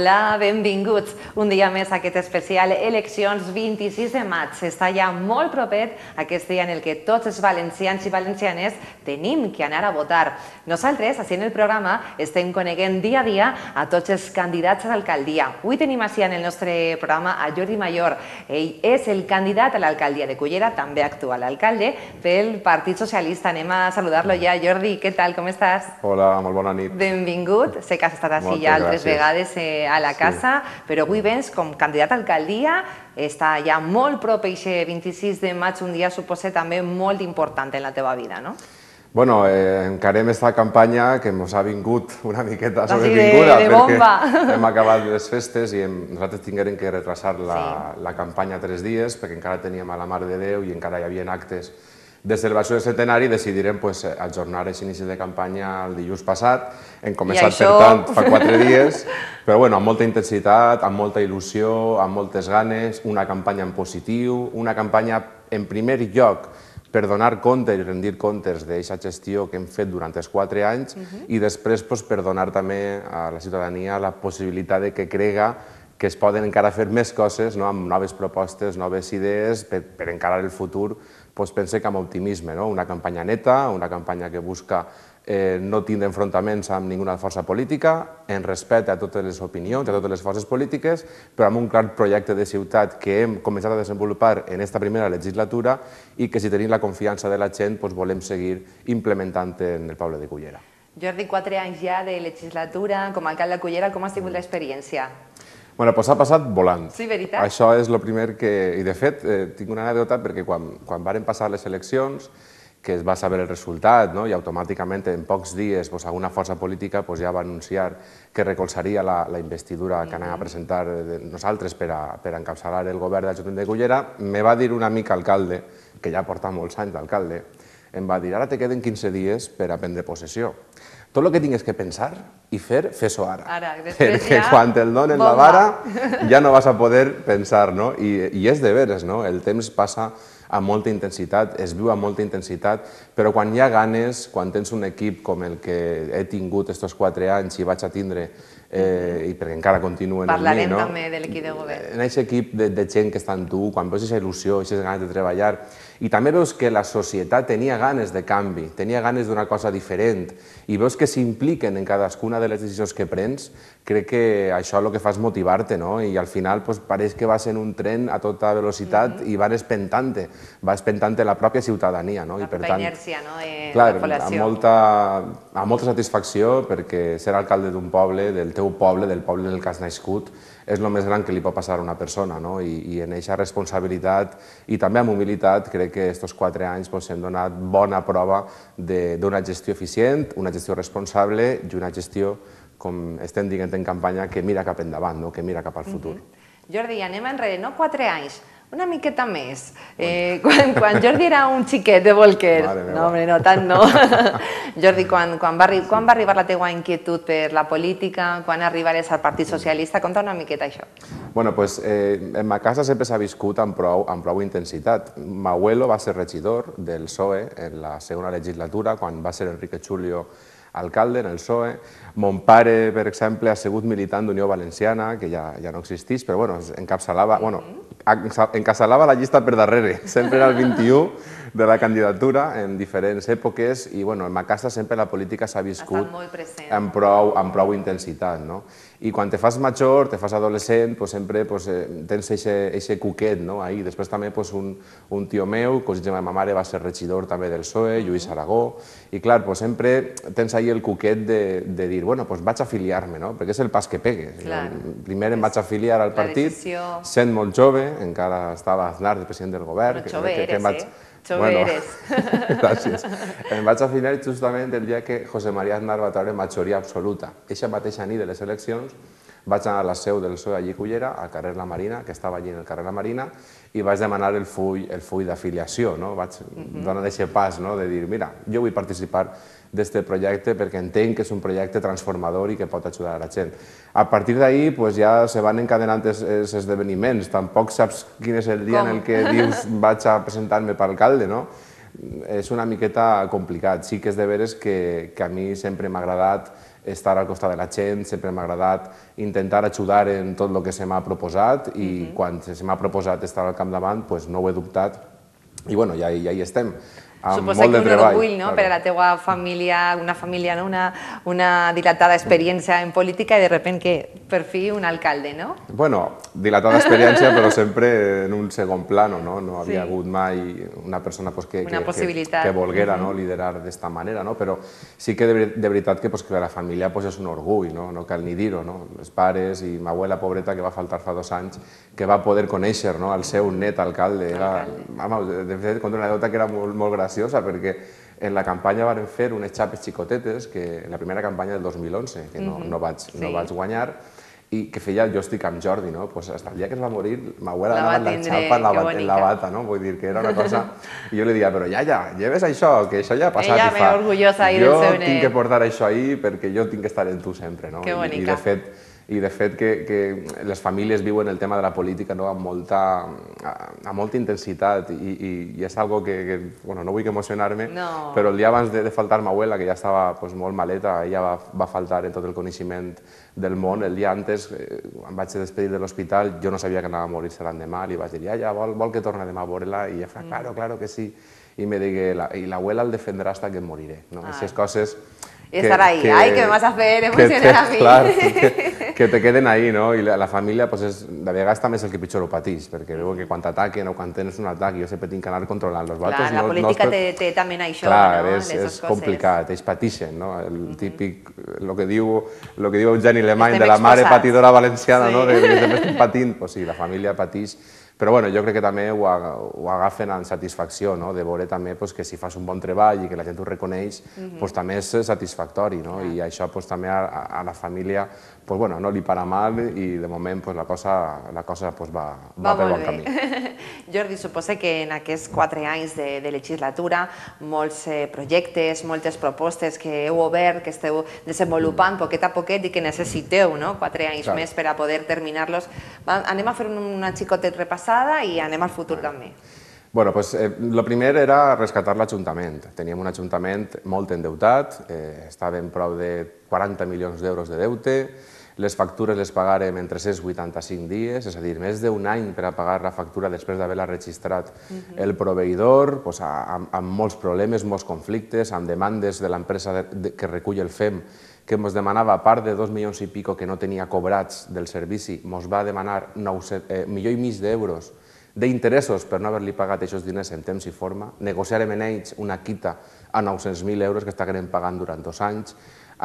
Hola, benvinguts un dia més a aquest especial Eleccions 26 de maig. Està ja molt propet aquest dia en el que tots els valencians i valencianes tenim que anar a votar. Nosaltres, així en el programa, estem coneguent dia a dia a tots els candidats a l'alcaldia. Avui tenim així en el nostre programa a Jordi Mayor. Ell és el candidat a l'alcaldia de Cullera, també actual alcalde, pel Partit Socialista. Anem a saludar-lo ja. Jordi, què tal, com estàs? Hola, molt bona nit. Benvingut. Sé que has estat així ja altres gràcies. vegades eh, a la casa, sí. però avui vens com candidat a alcaldia, està ja molt prop eixe 26 de maig, un dia suposa també molt important en la teva vida, no? Bueno, eh, encarem esta campanya que ens ha vingut una miqueta sobrevinguda, de, de bomba. perquè hem acabat les festes i hem, nosaltres tingueren que retrasar la, sí. la campanya tres dies, perquè encara teníem a la Mare de Déu i encara hi havia actes de celebració del centenari decidirem pues, eh, ajornar aquest inici de campanya el dilluns passat. Hem començat, això... per tant, fa quatre dies però bueno, amb molta intensitat, amb molta il·lusió, amb moltes ganes, una campanya en positiu, una campanya en primer lloc per donar compte i rendir comptes d'aquesta gestió que hem fet durant els quatre anys uh mhm. -huh. i després pues, per donar també a la ciutadania la possibilitat de que crega que es poden encara fer més coses, no? amb noves propostes, noves idees, per, per encarar el futur, pues, pense que amb optimisme, no? una campanya neta, una campanya que busca eh, no tindre enfrontaments amb ninguna força política, en respecte a totes les opinions, a totes les forces polítiques, però amb un clar projecte de ciutat que hem començat a desenvolupar en aquesta primera legislatura i que si tenim la confiança de la gent doncs volem seguir implementant en el poble de Cullera. Jordi, quatre anys ja de legislatura com a alcalde de Cullera, com ha sigut l'experiència? Bueno, doncs ha passat volant. Sí, veritat. Això és el primer que... I de fet, eh, tinc una anècdota perquè quan, quan varen passar les eleccions que es va saber el resultat no? i automàticament en pocs dies pues, alguna força política pues, ja va anunciar que recolzaria la, la investidura que anem a presentar eh, nosaltres per a, per encapçalar el govern de l'Ajuntament de Cullera, me va dir una mica alcalde, que ja porta molts anys d'alcalde, em va dir, ara te queden 15 dies per a prendre possessió. Tot el que tingues que pensar i fer, fes-ho ara. Ara, després Perquè ja... quan te'l donen bomba. la vara ja no vas a poder pensar, no? I, I és de veres, no? El temps passa amb molta intensitat, es viu amb molta intensitat, però quan hi ha ganes, quan tens un equip com el que he tingut estos quatre anys i vaig a tindre, eh, i perquè encara continuen Parlarem amb mi, no? Parlarem també de l'equip de govern. En aquest equip de, de gent que està amb tu, quan veus aquesta il·lusió, aquestes ganes de treballar, i també veus que la societat tenia ganes de canvi, tenia ganes d'una cosa diferent, i veus que s'impliquen en cadascuna de les decisions que prens, crec que això el que fa és motivar-te, no? I al final pues, pareix que vas en un tren a tota velocitat mm -hmm. i van espentant-te, va espentant-te la pròpia ciutadania, no? La I per tant, inèrcia, no? De, clar, la amb molta, amb molta satisfacció perquè ser alcalde d'un poble, del teu poble, del poble el que has nascut, és el més gran que li pot passar a una persona, no? I, i en aquesta responsabilitat i també amb humilitat crec que aquests quatre anys doncs, hem donat bona prova d'una gestió eficient, una gestió responsable i una gestió, com estem dient en campanya, que mira cap endavant, no? que mira cap al futur. Mm -hmm. Jordi, anem enrere, no? Quatre anys una miqueta més. Eh, quan, quan Jordi era un xiquet de Volquer, no, home, no, tant no. Jordi, quan, quan, va, arribar, quan va arribar la teua inquietud per la política, quan arribaràs al Partit Socialista, conta una miqueta això. Bueno, pues eh, en ma casa sempre s'ha viscut amb prou, amb prou intensitat. M'abuelo va ser regidor del PSOE en la segona legislatura, quan va ser Enrique Chulio alcalde en el PSOE. Mon pare, per exemple, ha sigut militant d'Unió Valenciana, que ja, ja no existeix, però bueno, encapçalava, bueno, encapçalava la llista per darrere, sempre era el 21, de la candidatura en diferents èpoques i bueno, en ma casa sempre la política s'ha viscut amb prou, amb prou intensitat. No? I quan te fas major, te fas adolescent, pues, sempre pues, eh, tens aquest cuquet no? ahir. Després també pues, un, un tio meu, cosí de la meva mare, va ser regidor també del PSOE, Lluís ah. Aragó, i clar, pues, sempre tens ahir el cuquet de, de dir, bueno, pues, vaig a afiliar-me, no? perquè és el pas que pegues. Clar. primer em vaig afiliar al partit, decisió... sent molt jove, encara estava Aznar, de president del govern, no que, que, que, que vaig, eh? Això bueno, eres. gràcies. Em vaig afinar justament el dia que José María Aznar va treure majoria absoluta. Eixa mateixa nit de les eleccions vaig anar a la seu del PSOE allí Cullera, al carrer La Marina, que estava allí en el carrer La Marina, i vaig demanar el full, el full d'afiliació, no? vaig uh mhm. -huh. donar aquest pas no? de dir, mira, jo vull participar d'aquest projecte perquè entenc que és un projecte transformador i que pot ajudar a la gent. A partir d'ahir pues, ja se van encadenant els, els esdeveniments, tampoc saps quin és el dia Com? en el que dius vaig a presentar-me per alcalde, no? és una miqueta complicat. Sí que és de veres que, que a mi sempre m'ha agradat estar al costat de la gent, sempre m'ha agradat intentar ajudar en tot el que se m'ha proposat i mm -hmm. quan se m'ha proposat estar al camp davant, pues, no ho he dubtat i bueno, ja, ja hi estem amb Suposa molt de treball. Suposa que un orgull no? Claro. per a la teua família, una família, no? una, una dilatada experiència en política i de repent que per fi un alcalde, no? Bueno, dilatada experiència però sempre en un segon plano, no? No havia sí. hagut mai una persona pues, que, una que, possibilitat. que, que volguera uh -huh. no? liderar d'esta manera, no? Però sí que de, de veritat que, pues, que la família pues, és un orgull, no? No cal ni dir-ho, no? Els pares i ma abuela pobreta que va faltar fa dos anys, que va poder conèixer no? el seu net alcalde. Era, alcalde. Vamos, de fet, contra una deuta que era molt, molt graciosa graciosa perquè en la campanya varen fer unes xapes xicotetes, que en la primera campanya del 2011, que no, mm -hmm. no, vaig, sí. no vaig guanyar, i que feia el joystick amb Jordi, no? Pues hasta el dia que es va morir, ma abuela la xapa en la, bat, en la bata, no? Vull dir que era una cosa... I jo li dia, però ja, ja, lleves això, que això ja ha passat. Ella me fa, orgullosa i del seu Jo tinc que portar això ahir perquè jo tinc que estar en tu sempre, no? Que bonica. I, i de fet, i de fet que, que les famílies viuen el tema de la política no, amb, molta, amb molta intensitat i, i, i és algo que, que bueno, no vull que emocionar-me, no. però el dia abans de, de faltar ma abuela, que ja estava pues, molt maleta, ella va, va faltar en tot el coneixement del món, el dia antes eh, em vaig despedir de l'hospital, jo no sabia que anava a morir-se l'endemà, li vaig dir, ja, ja, vol, vol que torna demà a veure-la? I ella fa, mm. claro, claro que sí. I me digué, i l'abuela el defendrà fins que moriré. No? Aquestes ah. coses... Que, estar ahí, que, ay, que me vas a hacer emocionar te, a mí. Claro, que, que te queden ahí, no? I la, la família, pues, és, de vegades també és el que pitjor ho pateix, perquè veuen que quan t'ataquen o quan tens un atac, jo sempre tinc que anar controlant els vatos. Clar, no, la política no, té, té també això, clar, no? és, és complicat, ells pateixen, no? El mm -hmm. típic, el que diu, el que diu Eugeni Alemany, de la mare patidora valenciana, sí. no? De, de, de, de patint, pues sí, la família patís. però bueno, jo crec que també ho, ho agafen amb satisfacció, no? de veure també pues, que si fas un bon treball i que la gent ho reconeix, mm -hmm. pues, també és satisfactori, no? Ah. i això pues, també a, a la família pues bueno, no li para mal i de moment pues, la cosa, la cosa pues, va, va, va per bon camí. Jordi, suposa que en aquests quatre anys de, de legislatura molts eh, projectes, moltes propostes que heu obert, que esteu desenvolupant mm. poquet a poquet i que necessiteu no? quatre anys Clar. més per a poder terminar-los. Anem a fer una xicotet repassada i anem al futur també. Bueno, pues, eh, lo primer era rescatar l'Ajuntament. Teníem un Ajuntament molt endeutat, eh, estàvem prou de 40 milions d'euros de deute, les factures les pagarem en 385 dies, és a dir, més d'un any per a pagar la factura després d'haver-la registrat uh mhm. -huh. el proveïdor, doncs, amb, amb molts problemes, molts conflictes, amb demandes de l'empresa que recull el FEM que ens demanava, a part de dos milions i pico que no tenia cobrats del servici, ens va demanar 900, eh, milió i mig d'euros d'interessos per no haver-li pagat aquests diners en temps i forma, negociarem en ells una quita a 900.000 euros que estaven pagant durant dos anys,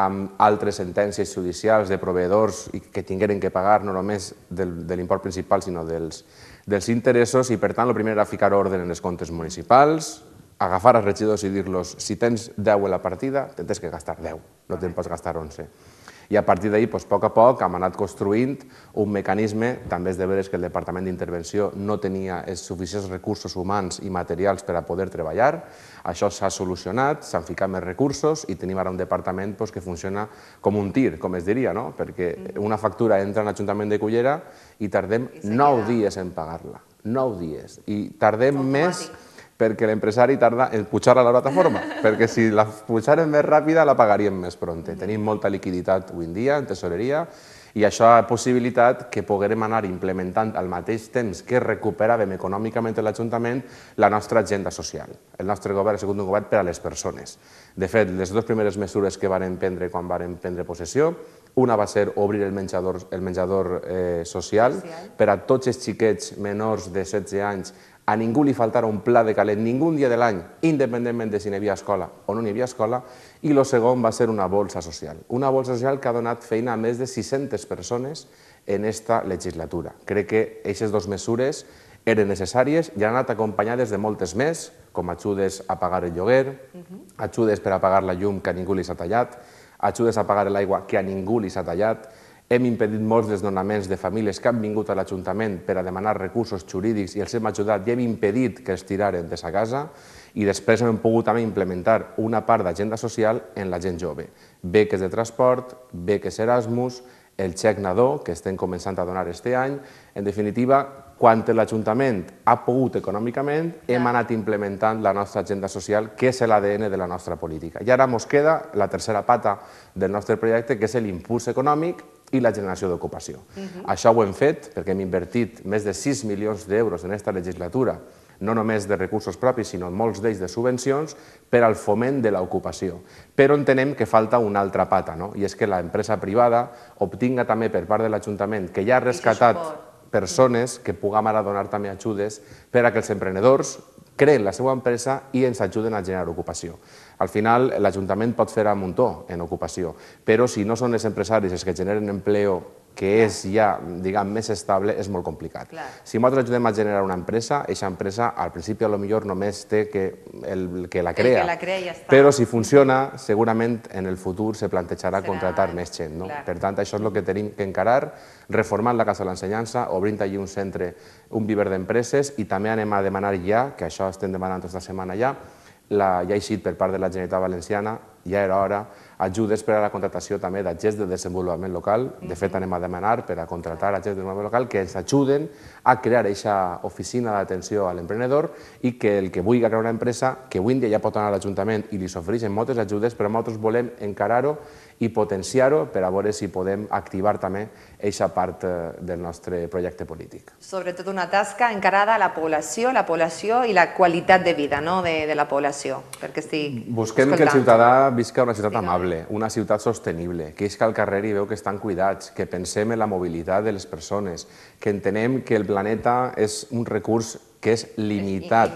amb altres sentències judicials de proveïdors i que tingueren que pagar no només del, de l'import principal, sinó dels, dels interessos, i per tant el primer era ficar ordre en els comptes municipals, agafar els regidors i dir-los si tens 10 a la partida, tens que gastar 10, no te'n pots gastar 11. I a partir d'ahir, doncs, a poc a poc, hem anat construint un mecanisme, també és de veres que el Departament d'Intervenció no tenia els suficients recursos humans i materials per a poder treballar, això s'ha solucionat, s'han ficat més recursos i tenim ara un departament doncs, que funciona com un tir, com es diria, no? perquè mm. una factura entra en l'Ajuntament de Cullera i tardem nou 9 dies en pagar-la. 9 dies. I tardem Automàtic. més perquè l'empresari tarda en pujar a la plataforma, perquè si la pujaren més ràpida la pagarien més pront. Mm. Tenim molta liquiditat avui en dia en tesoreria i això ha possibilitat que poguem anar implementant al mateix temps que recuperàvem econòmicament l'Ajuntament la nostra agenda social. El nostre govern ha sigut un govern per a les persones. De fet, les dues primeres mesures que varen prendre quan varen prendre possessió una va ser obrir el menjador, el menjador eh, social, social per a tots els xiquets menors de 16 anys a ningú li faltarà un pla de calent ningú dia de l'any, independentment de si n'hi havia escola o no n'hi havia escola. I el segon va ser una bolsa social. Una bolsa social que ha donat feina a més de 600 persones en esta legislatura. Crec que aquestes dues mesures eren necessàries i han anat acompanyades de moltes més, com ajudes a pagar el lloguer, mhm. ajudes per a pagar la llum que a ningú li s'ha tallat, ajudes a pagar l'aigua que a ningú li s'ha tallat, hem impedit molts desnonaments de famílies que han vingut a l'Ajuntament per a demanar recursos jurídics i els hem ajudat i hem impedit que els tiraren de sa casa i després hem pogut també implementar una part d'agenda social en la gent jove. Beques de transport, beques Erasmus, el xec nadó, que estem començant a donar este any. En definitiva, quan l'Ajuntament ha pogut econòmicament, hem anat implementant la nostra agenda social, que és l'ADN de la nostra política. I ara ens queda la tercera pata del nostre projecte, que és l'impuls econòmic, i la generació d'ocupació. Uh -huh. Això ho hem fet perquè hem invertit més de 6 milions d'euros en aquesta legislatura, no només de recursos propis, sinó molts d'ells de subvencions, per al foment de l'ocupació. Però entenem que falta una altra pata, no? i és que l'empresa privada obtinga també per part de l'Ajuntament, que ja ha rescatat persones que puguem ara donar també ajudes per a que els emprenedors creen la seva empresa i ens ajuden a generar ocupació. Al final, l'Ajuntament pot fer a muntó en ocupació, però si no són els empresaris els que generen empleo que és ja, diguem, més estable, és molt complicat. Si nosaltres ajudem a generar una empresa, aquesta empresa al principi a lo millor només té que el que la crea, que la crea ja està. però si funciona, segurament en el futur se plantejarà Serà... contratar més gent. No? Clar. Per tant, això és el que tenim que encarar, reformant la Casa de l'Ensenyança, obrint allí un centre, un viver d'empreses, i també anem a demanar ja, que això estem demanant tota la setmana ja, la, ja per part de la Generalitat Valenciana, ja era hora, ajudes per a la contractació també d'agents de desenvolupament local. De mhm. fet, anem a demanar per a contratar agents de desenvolupament local que ens ajuden a crear aquesta oficina d'atenció a l'emprenedor i que el que vulgui crear una empresa, que avui dia ja pot anar a l'Ajuntament i li s'ofereixen moltes ajudes, però nosaltres volem encarar-ho i potenciar-ho per a veure si podem activar també aquesta part eh, del nostre projecte polític. Sobretot una tasca encarada a la població, la població i la qualitat de vida no? de, de la població, perquè estic Busquem escoltant. que el ciutadà visca una ciutat amable, una ciutat sostenible, que isca al carrer i veu que estan cuidats, que pensem en la mobilitat de les persones, que entenem que el planeta és un recurs que és limitat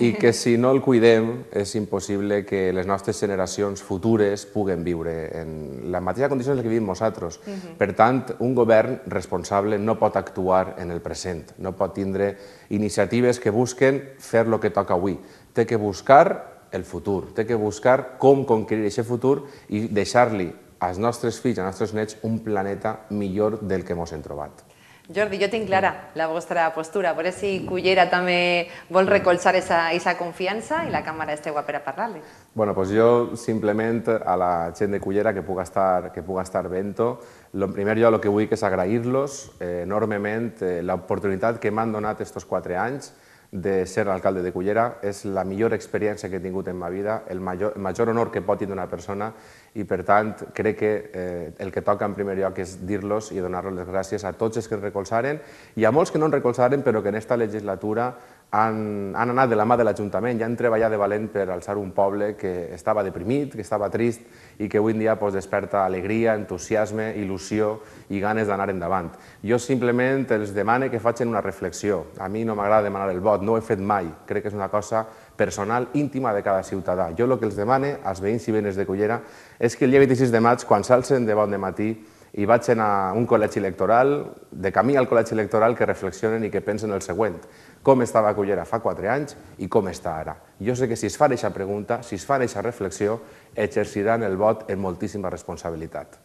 I, que si no el cuidem és impossible que les nostres generacions futures puguen viure en la mateixa condició en la que vivim nosaltres. Per tant, un govern responsable no pot actuar en el present, no pot tindre iniciatives que busquen fer el que toca avui. Té que buscar el futur, té que buscar com conquerir aquest futur i deixar-li als nostres fills, als nostres nets, un planeta millor del que ens hem trobat. Jordi, jo tinc clara la vostra postura. A veure si Cullera també vol recolzar aquesta confiança i la càmera esteu per a parlar-li. Bueno, pues jo simplement a la gent de Cullera que puga estar, que puga estar vento, el primer jo el que vull és agrair-los eh, enormement eh, l'oportunitat que m'han donat aquests quatre anys de ser alcalde de Cullera. És la millor experiència que he tingut en ma vida, el major, el major honor que pot tenir una persona i per tant crec que eh, el que toca en primer lloc és dir-los i donar-los les gràcies a tots els que recolzaren i a molts que no en recolzaren però que en aquesta legislatura han, han anat de la mà de l'Ajuntament i han treballat de valent per alçar un poble que estava deprimit, que estava trist i que avui en dia pues, desperta alegria, entusiasme, il·lusió i ganes d'anar endavant. Jo simplement els demane que facin una reflexió. A mi no m'agrada demanar el vot, no ho he fet mai. Crec que és una cosa personal íntima de cada ciutadà. Jo el que els demane als veïns i veïnes de Cullera és que el dia 26 de maig, quan s'alcen de bon de matí i vaig a un col·legi electoral, de camí al col·legi electoral, que reflexionen i que pensen el següent. Com estava Cullera fa quatre anys i com està ara? Jo sé que si es fan aquesta pregunta, si es fan aquesta reflexió, exerciran el vot amb moltíssima responsabilitat.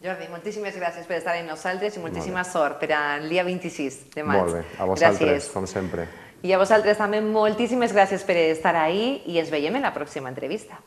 Jordi, moltíssimes gràcies per estar amb nosaltres i moltíssima sort per al dia 26 de maig. Molt bé, a vosaltres, gràcies. com sempre. Y a vosotros también, muchísimas gracias por estar ahí y es veiem en la próxima entrevista.